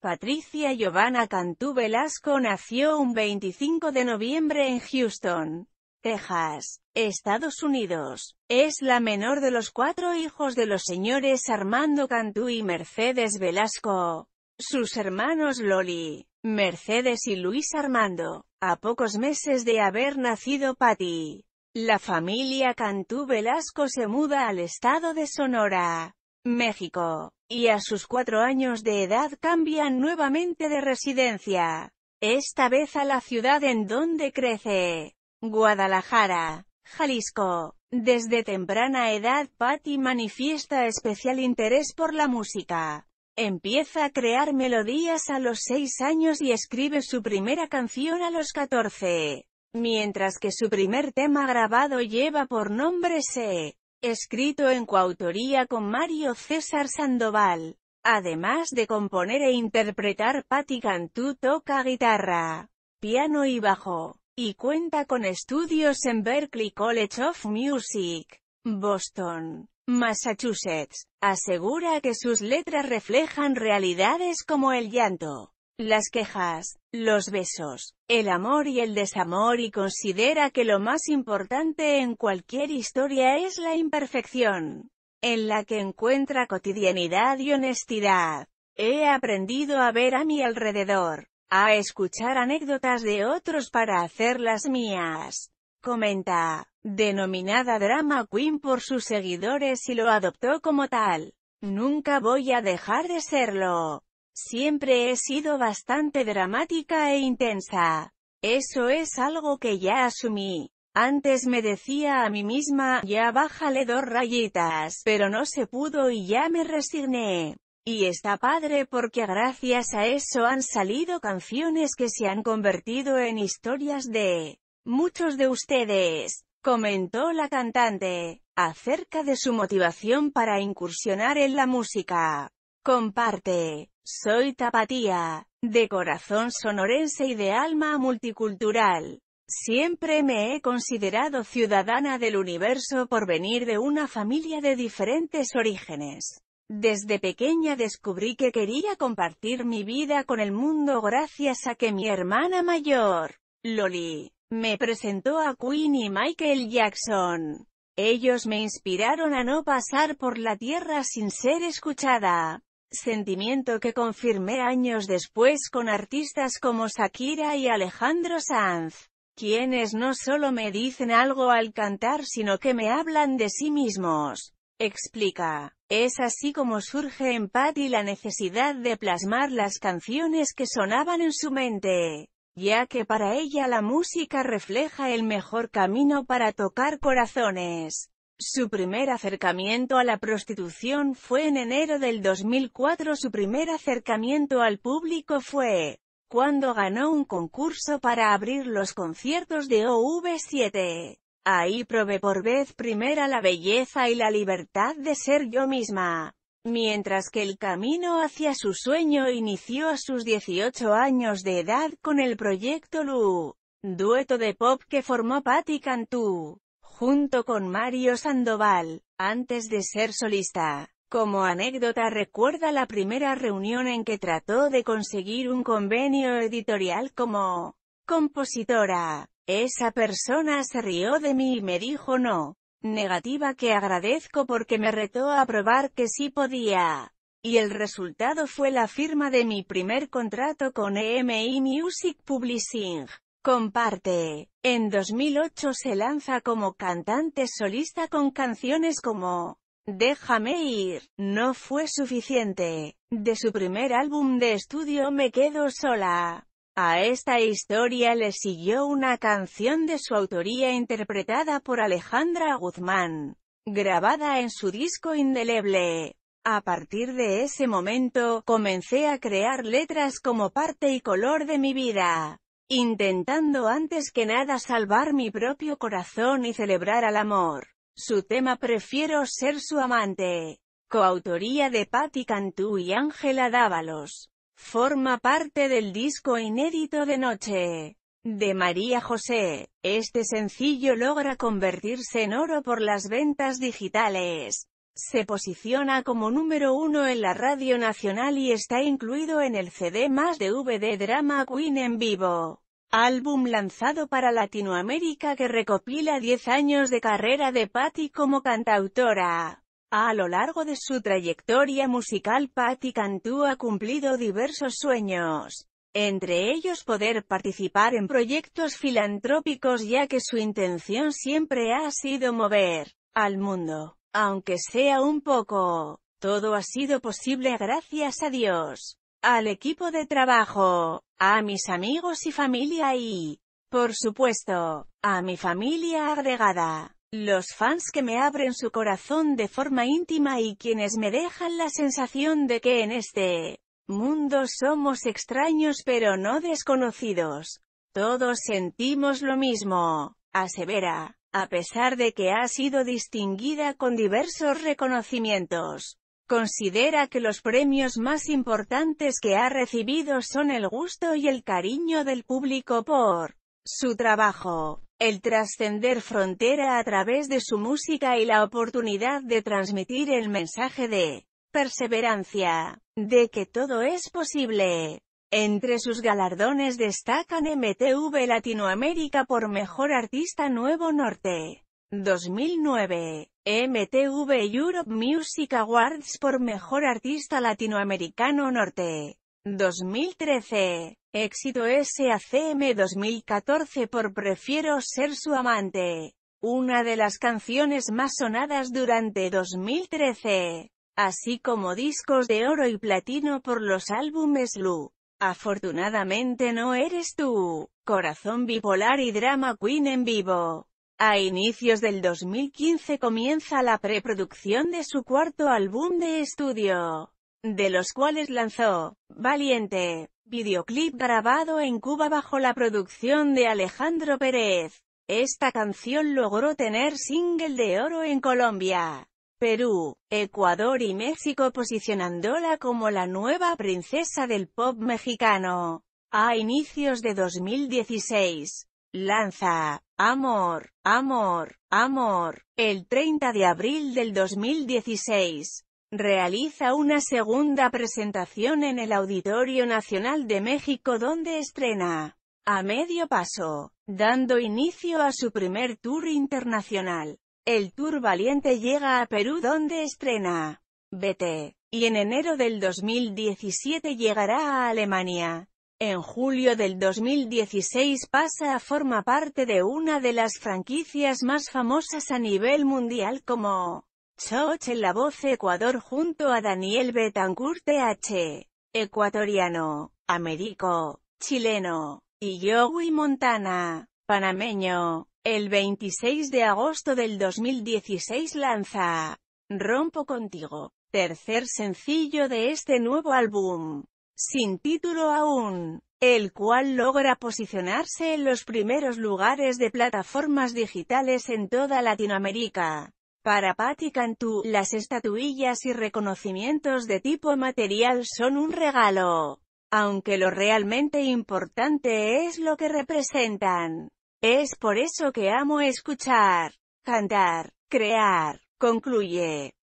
Patricia Giovanna Cantú Velasco nació un 25 de noviembre en Houston, Texas, Estados Unidos. Es la menor de los cuatro hijos de los señores Armando Cantú y Mercedes Velasco. Sus hermanos Loli, Mercedes y Luis Armando. A pocos meses de haber nacido Patty, la familia Cantú Velasco se muda al estado de Sonora México, y a sus cuatro años de edad cambian nuevamente de residencia, esta vez a la ciudad en donde crece, Guadalajara, Jalisco. Desde temprana edad Patty manifiesta especial interés por la música. Empieza a crear melodías a los seis años y escribe su primera canción a los 14. Mientras que su primer tema grabado lleva por nombre Se escrito en coautoría con Mario César Sandoval. Además de componer e interpretar Patti Cantú toca guitarra, piano y bajo, y cuenta con estudios en Berklee College of Music, Boston, Massachusetts. Asegura que sus letras reflejan realidades como el llanto, las quejas, los besos, el amor y el desamor y considera que lo más importante en cualquier historia es la imperfección, en la que encuentra cotidianidad y honestidad. He aprendido a ver a mi alrededor, a escuchar anécdotas de otros para hacerlas mías. Comenta, denominada Drama Queen por sus seguidores y lo adoptó como tal. Nunca voy a dejar de serlo. Siempre he sido bastante dramática e intensa. Eso es algo que ya asumí. Antes me decía a mí misma, ya bájale dos rayitas, pero no se pudo y ya me resigné. Y está padre porque gracias a eso han salido canciones que se han convertido en historias de muchos de ustedes, comentó la cantante, acerca de su motivación para incursionar en la música. Comparte. Soy tapatía, de corazón sonorense y de alma multicultural. Siempre me he considerado ciudadana del universo por venir de una familia de diferentes orígenes. Desde pequeña descubrí que quería compartir mi vida con el mundo gracias a que mi hermana mayor, Loli, me presentó a Queen y Michael Jackson. Ellos me inspiraron a no pasar por la tierra sin ser escuchada sentimiento que confirmé años después con artistas como Shakira y Alejandro Sanz, quienes no solo me dicen algo al cantar sino que me hablan de sí mismos. Explica. Es así como surge en Patty la necesidad de plasmar las canciones que sonaban en su mente, ya que para ella la música refleja el mejor camino para tocar corazones. Su primer acercamiento a la prostitución fue en enero del 2004. Su primer acercamiento al público fue cuando ganó un concurso para abrir los conciertos de OV7. Ahí probé por vez primera la belleza y la libertad de ser yo misma. Mientras que el camino hacia su sueño inició a sus 18 años de edad con el proyecto Lu, dueto de pop que formó Patti Cantú junto con Mario Sandoval, antes de ser solista. Como anécdota recuerda la primera reunión en que trató de conseguir un convenio editorial como compositora. Esa persona se rió de mí y me dijo no. Negativa que agradezco porque me retó a probar que sí podía. Y el resultado fue la firma de mi primer contrato con EMI Music Publishing. Comparte. En 2008 se lanza como cantante solista con canciones como Déjame ir, no fue suficiente. De su primer álbum de estudio Me quedo sola. A esta historia le siguió una canción de su autoría interpretada por Alejandra Guzmán, grabada en su disco indeleble. A partir de ese momento, comencé a crear letras como parte y color de mi vida intentando antes que nada salvar mi propio corazón y celebrar al amor. Su tema Prefiero ser su amante, coautoría de Patti Cantú y Ángela Dávalos, forma parte del disco inédito de Noche de María José. Este sencillo logra convertirse en oro por las ventas digitales. Se posiciona como número uno en la radio nacional y está incluido en el CD más VD Drama Queen en vivo. Álbum lanzado para Latinoamérica que recopila 10 años de carrera de Patti como cantautora. A lo largo de su trayectoria musical Patti Cantú ha cumplido diversos sueños. Entre ellos poder participar en proyectos filantrópicos ya que su intención siempre ha sido mover al mundo aunque sea un poco. Todo ha sido posible gracias a Dios, al equipo de trabajo, a mis amigos y familia y, por supuesto, a mi familia agregada, los fans que me abren su corazón de forma íntima y quienes me dejan la sensación de que en este mundo somos extraños pero no desconocidos. Todos sentimos lo mismo, asevera a pesar de que ha sido distinguida con diversos reconocimientos. Considera que los premios más importantes que ha recibido son el gusto y el cariño del público por su trabajo, el trascender frontera a través de su música y la oportunidad de transmitir el mensaje de perseverancia, de que todo es posible. Entre sus galardones destacan MTV Latinoamérica por Mejor Artista Nuevo Norte 2009, MTV Europe Music Awards por Mejor Artista Latinoamericano Norte 2013, Éxito SACM 2014 por Prefiero ser su amante, una de las canciones más sonadas durante 2013, así como discos de oro y platino por los álbumes Lu. Afortunadamente no eres tú. Corazón bipolar y drama queen en vivo. A inicios del 2015 comienza la preproducción de su cuarto álbum de estudio, de los cuales lanzó Valiente, videoclip grabado en Cuba bajo la producción de Alejandro Pérez. Esta canción logró tener single de oro en Colombia. Perú, Ecuador y México posicionándola como la nueva princesa del pop mexicano. A inicios de 2016, lanza Amor, Amor, Amor, el 30 de abril del 2016. Realiza una segunda presentación en el Auditorio Nacional de México donde estrena a medio paso, dando inicio a su primer tour internacional. El Tour Valiente llega a Perú donde estrena BT, y en enero del 2017 llegará a Alemania. En julio del 2016 pasa a forma parte de una de las franquicias más famosas a nivel mundial como Choch en la voz Ecuador junto a Daniel Betancourt TH, ecuatoriano, américo, chileno, y Yogui Montana, panameño. El 26 de agosto del 2016 lanza Rompo Contigo, tercer sencillo de este nuevo álbum, sin título aún, el cual logra posicionarse en los primeros lugares de plataformas digitales en toda Latinoamérica. Para Patti Cantú, las estatuillas y reconocimientos de tipo material son un regalo, aunque lo realmente importante es lo que representan. Es por eso que amo escuchar, cantar, crear, concluye.